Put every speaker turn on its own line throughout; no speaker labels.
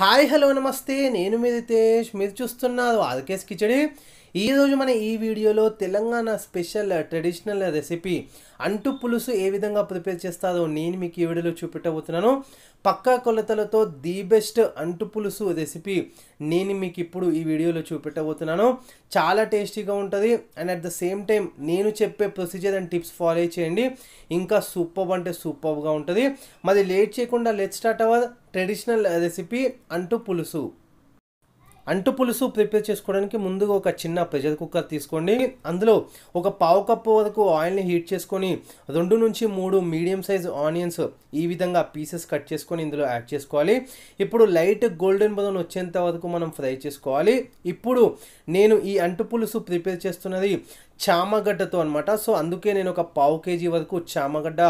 hi hello నమస్తే నేను మీ రితేష్ మీరు చూస్తున్నారు ఆర్కేస్ కిచడి ఈరోజు మన ఈ వీడియోలో తెలంగాణ స్పెషల్ ట్రెడిషనల్ రెసిపీ అంటు పులుసు ఏ విధంగా ప్రిపేర్ చేస్తారో నేను మీకు ఈ వీడియోలో చూపెట్టబోతున్నాను పక్కా కొలతలతో ది బెస్ట్ అంటు పులుసు రెసిపీ నేను మీకు ఇప్పుడు ఈ వీడియోలో చూపెట్టబోతున్నాను చాలా టేస్టీగా ఉంటుంది and at the same time నేను చెప్పే ప్రొసీజర్ అండ్ టిప్స్ ఫాలో చేయండి ఇంకా సూపర్ అంటే సూపర్గా ఉంటుంది మరి లేట్ చేయకుండా let start our traditional recipe అంటు పులుసు అంటు పులుసు ప్రిపేర్ చేసుకోవడానికి ముందుగా ఒక చిన్న ప్రెషర్ కుక్కర్ తీసుకోండి అందులో ఒక పావు కప్పు వరకు ఆయిల్ని హీట్ చేసుకొని రెండు నుంచి మూడు మీడియం సైజ్ ఆనియన్స్ ఈ విధంగా పీసెస్ కట్ చేసుకొని ఇందులో యాడ్ చేసుకోవాలి ఇప్పుడు లైట్ గోల్డెన్ బదన్ వచ్చేంత వరకు మనం ఫ్రై చేసుకోవాలి ఇప్పుడు నేను ఈ అంటు పులుసు ప్రిపేర్ చేస్తున్నది చామగడ్డతో అనమాట సో అందుకే నేను ఒక పావు కేజీ వరకు చామగడ్డ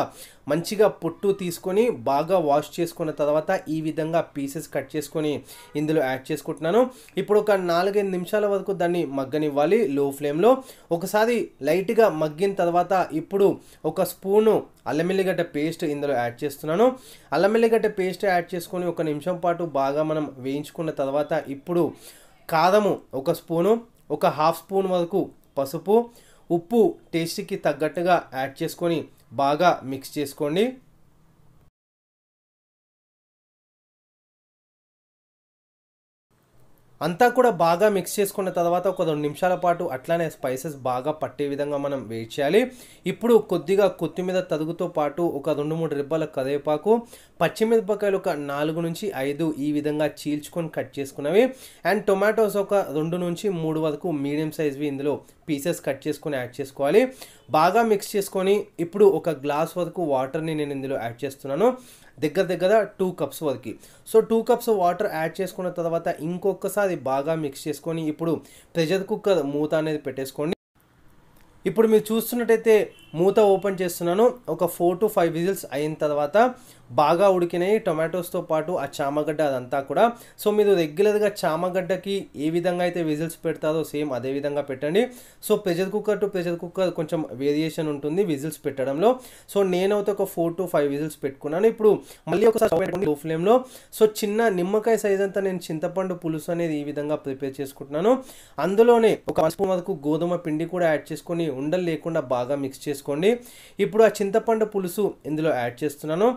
మంచిగా పొట్టు తీసుకొని బాగా వాష్ చేసుకున్న తర్వాత ఈ విధంగా పీసెస్ కట్ చేసుకొని ఇందులో యాడ్ చేసుకుంటున్నాను ఇప్పుడు ఒక నాలుగైదు నిమిషాల వరకు దాన్ని మగ్గనివ్వాలి లో ఫ్లేమ్లో ఒకసారి లైట్గా మగ్గిన తర్వాత ఇప్పుడు ఒక స్పూను అల్లమెల్లిగడ్డ పేస్ట్ ఇందులో యాడ్ చేస్తున్నాను అల్లమెల్లిగడ్డ పేస్ట్ యాడ్ చేసుకొని ఒక నిమిషం పాటు బాగా మనం వేయించుకున్న తర్వాత ఇప్పుడు కాదము ఒక స్పూను ఒక హాఫ్ స్పూన్ వరకు పసుపు ఉప్పు టేస్ట్కి తగ్గట్టుగా యాడ్ చేసుకొని బాగా మిక్స్ చేసుకోండి అంతా కూడా బాగా మిక్స్ చేసుకున్న తర్వాత ఒక రెండు నిమిషాల పాటు అట్లానే స్పైసెస్ బాగా పట్టే విధంగా మనం వెయిట్ చేయాలి ఇప్పుడు కొద్దిగా కొత్తిమీర తరుగుతో పాటు ఒక రెండు మూడు రిబ్బల కరివేపాకు పచ్చిమిరపకాయలు ఒక నాలుగు నుంచి ఐదు ఈ విధంగా చీల్చుకొని కట్ చేసుకున్నవి అండ్ టొమాటోస్ ఒక రెండు నుంచి మూడు వరకు మీడియం సైజ్వి ఇందులో పీసెస్ కట్ చేసుకొని యాడ్ చేసుకోవాలి బాగా మిక్స్ చేసుకొని ఇప్పుడు ఒక గ్లాస్ వరకు వాటర్ని నేను ఇందులో యాడ్ చేస్తున్నాను దగ్గర దగ్గర టూ కప్స్ వరకు so two cups water add చేసుకున్న తర్వాత ఇంకొకసారి బాగా మిక్స్ చేసుకొని ఇప్పుడు ప్రెషర్ కుక్కర్ మూత అనేది పెట్టేసుకోండి ఇప్పుడు మీరు చూస్తున్నట్టయితే మూత ఓపెన్ చేస్తున్నాను ఒక ఫోర్ టు ఫైవ్ విజిల్స్ అయిన తర్వాత బాగా ఉడికినాయి టొమాటోస్తో పాటు ఆ చామగడ్డ అదంతా కూడా సో మీరు రెగ్యులర్గా చామగడ్డకి ఏ విధంగా అయితే విజిల్స్ పెడతారో సేమ్ అదే విధంగా పెట్టండి so pressure cooker to pressure cooker కొంచెం వేరియేషన్ ఉంటుంది విజిల్స్ పెట్టడంలో సో నేనైతే ఒక ఫోర్ టు ఫైవ్ విజిల్స్ పెట్టుకున్నాను ఇప్పుడు మళ్ళీ ఒకసారి లో ఫ్లేమ్లో సో చిన్న నిమ్మకాయ సైజ్ అంతా నేను చింతపండు పులుసు అనేది ఈ విధంగా ప్రిపేర్ చేసుకుంటున్నాను అందులోనే ఒక వన్ స్పూన్ వరకు గోధుమ పిండి కూడా యాడ్ చేసుకొని ఉండలు లేకుండా బాగా మిక్స్ చేసుకోండి ఇప్పుడు ఆ చింతపండు పులుసు ఇందులో యాడ్ చేస్తున్నాను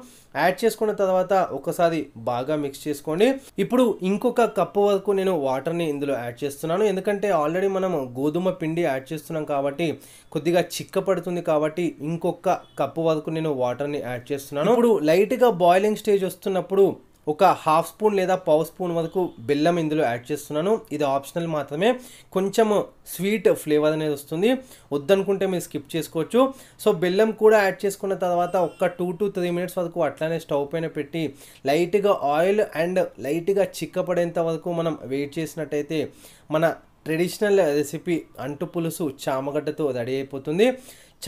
యాడ్ చేసుకున్న తర్వాత ఒకసారి బాగా మిక్స్ చేసుకోండి ఇప్పుడు ఇంకొక కప్పు వరకు నేను వాటర్ని ఇందులో యాడ్ చేస్తున్నాను ఎందుకంటే ఆల్రెడీ మనం గోధుమ పిండి యాడ్ చేస్తున్నాం కాబట్టి కొద్దిగా చిక్క పడుతుంది కాబట్టి ఇంకొక కప్పు వరకు నేను వాటర్ని యాడ్ చేస్తున్నాను ఇప్పుడు లైట్గా బాయిలింగ్ స్టేజ్ వస్తున్నప్పుడు ఒక హాఫ్ స్పూన్ లేదా పావు స్పూన్ వరకు బెల్లం ఇందులో యాడ్ చేస్తున్నాను ఇది ఆప్షనల్ మాత్రమే కొంచెము స్వీట్ ఫ్లేవర్ అనేది వస్తుంది వద్దనుకుంటే మీరు స్కిప్ చేసుకోవచ్చు సో బెల్లం కూడా యాడ్ చేసుకున్న తర్వాత ఒక టూ టు త్రీ మినిట్స్ వరకు అట్లానే స్టవ్ పైన పెట్టి లైట్గా ఆయిల్ అండ్ లైట్గా చిక్కపడేంత వరకు మనం వెయిట్ చేసినట్టయితే మన ట్రెడిషనల్ రెసిపీ అంటు పులుసు చామగడ్డతో రెడీ అయిపోతుంది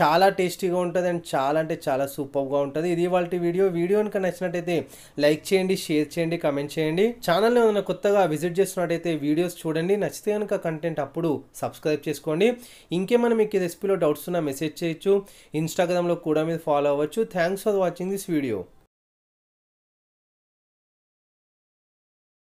చాలా టేస్టీగా ఉంటుంది అండ్ చాలా అంటే చాలా సూపర్గా ఉంటుంది ఇది వాళ్ళ వీడియో వీడియో కనుక నచ్చినట్టయితే లైక్ చేయండి షేర్ చేయండి కమెంట్ చేయండి ఛానల్ ఏమైనా కొత్తగా విజిట్ చేస్తున్నట్టయితే వీడియోస్ చూడండి నచ్చితే కనుక కంటెంట్ అప్పుడు సబ్స్క్రైబ్ చేసుకోండి ఇంకేమైనా మీకు రెసిపీలో డౌట్స్ ఉన్నా మెసేజ్ చేయొచ్చు ఇన్స్టాగ్రామ్లో కూడా మీరు ఫాలో అవ్వచ్చు thanks for watching this video